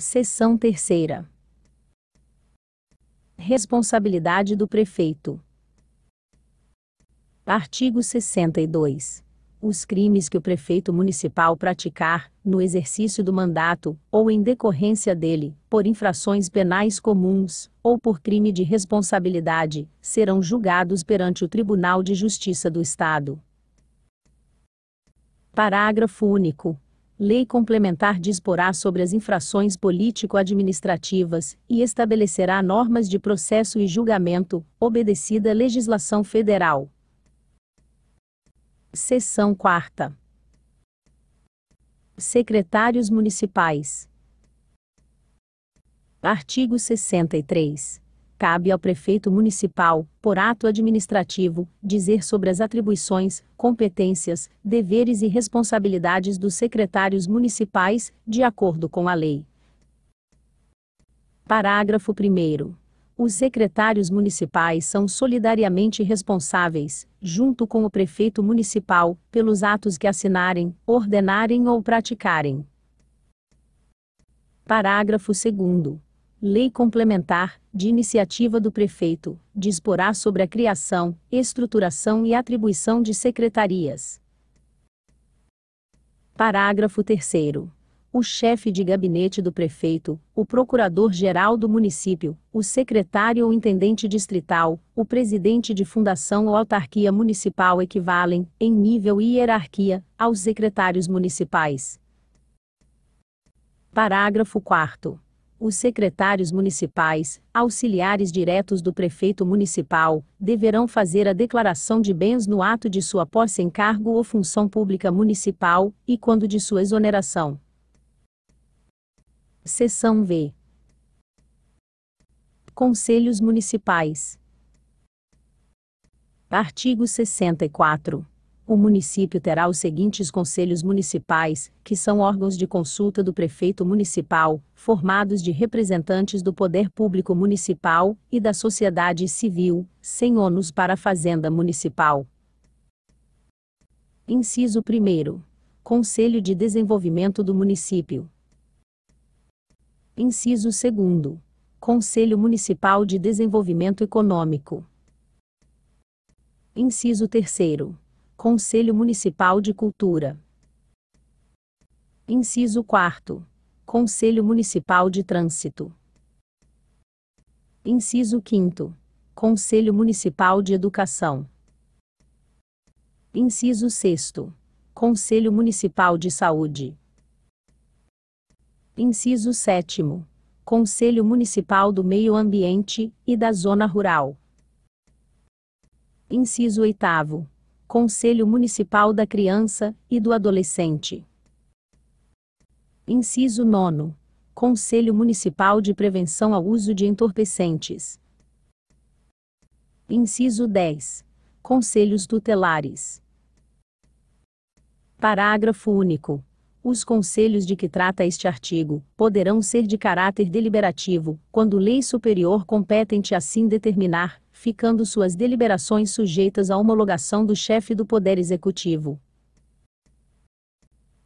Seção terceira. Responsabilidade do prefeito. Artigo 62. Os crimes que o prefeito municipal praticar, no exercício do mandato, ou em decorrência dele, por infrações penais comuns, ou por crime de responsabilidade, serão julgados perante o Tribunal de Justiça do Estado. Parágrafo único Lei complementar disporá sobre as infrações político-administrativas e estabelecerá normas de processo e julgamento, obedecida à legislação federal. Seção 4. Secretários Municipais. Artigo 63 cabe ao prefeito municipal, por ato administrativo, dizer sobre as atribuições, competências, deveres e responsabilidades dos secretários municipais, de acordo com a lei. Parágrafo 1. Os secretários municipais são solidariamente responsáveis, junto com o prefeito municipal, pelos atos que assinarem, ordenarem ou praticarem. Parágrafo 2 Lei complementar, de iniciativa do prefeito, disporá sobre a criação, estruturação e atribuição de secretarias. Parágrafo 3 o chefe de gabinete do prefeito, o procurador-geral do município, o secretário ou intendente distrital, o presidente de fundação ou autarquia municipal equivalem, em nível e hierarquia, aos secretários municipais. Parágrafo 4. Os secretários municipais, auxiliares diretos do prefeito municipal, deverão fazer a declaração de bens no ato de sua posse em cargo ou função pública municipal e quando de sua exoneração. Seção V. Conselhos Municipais. Artigo 64. O município terá os seguintes conselhos municipais, que são órgãos de consulta do prefeito municipal, formados de representantes do poder público municipal e da sociedade civil, sem ônus para a Fazenda Municipal. Inciso 1. Conselho de Desenvolvimento do Município. Inciso 2. Conselho Municipal de Desenvolvimento Econômico. Inciso 3 Conselho Municipal de Cultura. Inciso 4. Conselho Municipal de Trânsito. Inciso 5. Conselho Municipal de Educação. Inciso 6. Conselho Municipal de Saúde. Inciso 7. Conselho Municipal do Meio Ambiente e da Zona Rural. Inciso 8. Conselho Municipal da Criança e do Adolescente. Inciso 9. Conselho Municipal de Prevenção ao Uso de Entorpecentes. Inciso 10. Conselhos tutelares. Parágrafo único. Os conselhos de que trata este artigo poderão ser de caráter deliberativo, quando lei superior competente assim determinar, ficando suas deliberações sujeitas à homologação do chefe do Poder Executivo.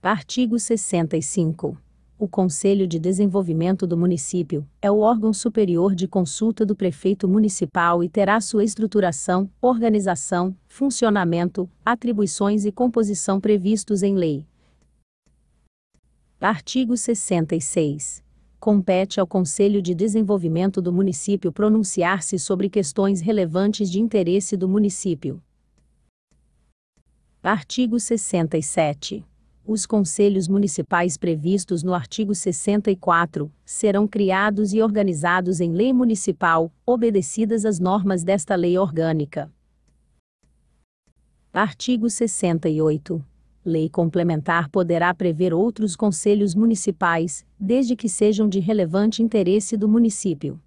Artigo 65. O Conselho de Desenvolvimento do Município é o órgão superior de consulta do prefeito municipal e terá sua estruturação, organização, funcionamento, atribuições e composição previstos em lei. Artigo 66 compete ao Conselho de Desenvolvimento do município pronunciar-se sobre questões relevantes de interesse do município. Artigo 67. Os conselhos municipais previstos no artigo 64 serão criados e organizados em lei municipal, obedecidas as normas desta lei orgânica. Artigo 68 Lei complementar poderá prever outros conselhos municipais, desde que sejam de relevante interesse do município.